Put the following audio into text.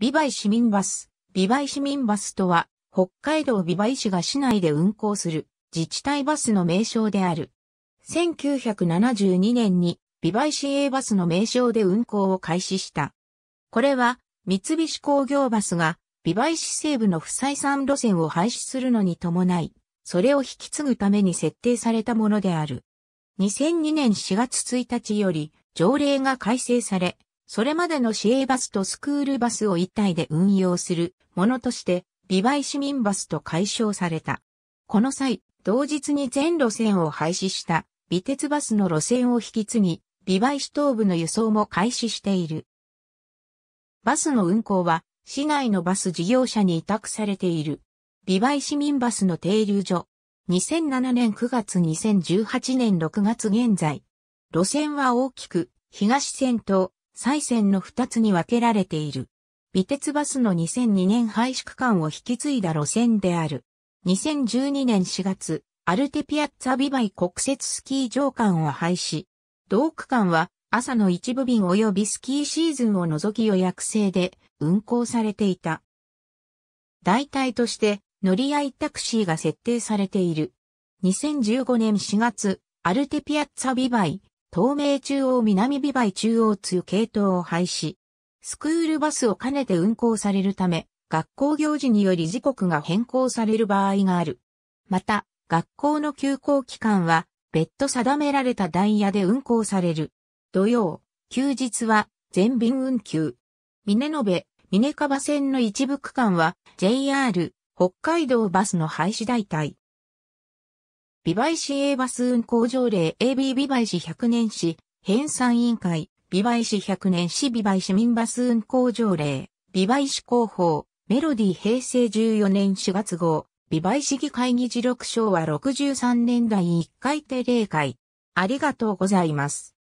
ビバイ市民バス。ビバイ市民バスとは、北海道ビバイ市が市内で運行する自治体バスの名称である。1972年にビバイ市営バスの名称で運行を開始した。これは、三菱工業バスがビバイ市西部の不採算路線を廃止するのに伴い、それを引き継ぐために設定されたものである。2002年4月1日より条例が改正され、それまでの市営バスとスクールバスを一体で運用するものとして、美売市民バスと解消された。この際、同日に全路線を廃止した美鉄バスの路線を引き継ぎ、美売市東部の輸送も開始している。バスの運行は、市内のバス事業者に委託されている。美売市民バスの停留所。2007年9月2018年6月現在。路線は大きく、東線と再選の2つに分けられている。美鉄バスの2002年廃止区間を引き継いだ路線である。2012年4月、アルテピアッツァビバイ国設スキー場間を廃止。同区間は朝の一部便及びスキーシーズンを除き予約制で運行されていた。代替として乗り合いタクシーが設定されている。2015年4月、アルテピアッツァビバイ東名中央南美梅中央通系統を廃止。スクールバスを兼ねて運行されるため、学校行事により時刻が変更される場合がある。また、学校の休校期間は、別途定められたダイヤで運行される。土曜、休日は、全便運休。峰延、峰川線の一部区間は、JR、北海道バスの廃止代替。ビバイ市 A バス運行条例 AB ビバイ市100年市編纂委員会、ビバイ市100年市ビバイ市民バス運行条例、ビバイ市広報、メロディ平成14年4月号、ビバイ市議会議事録昭和63年代1回定例会。ありがとうございます。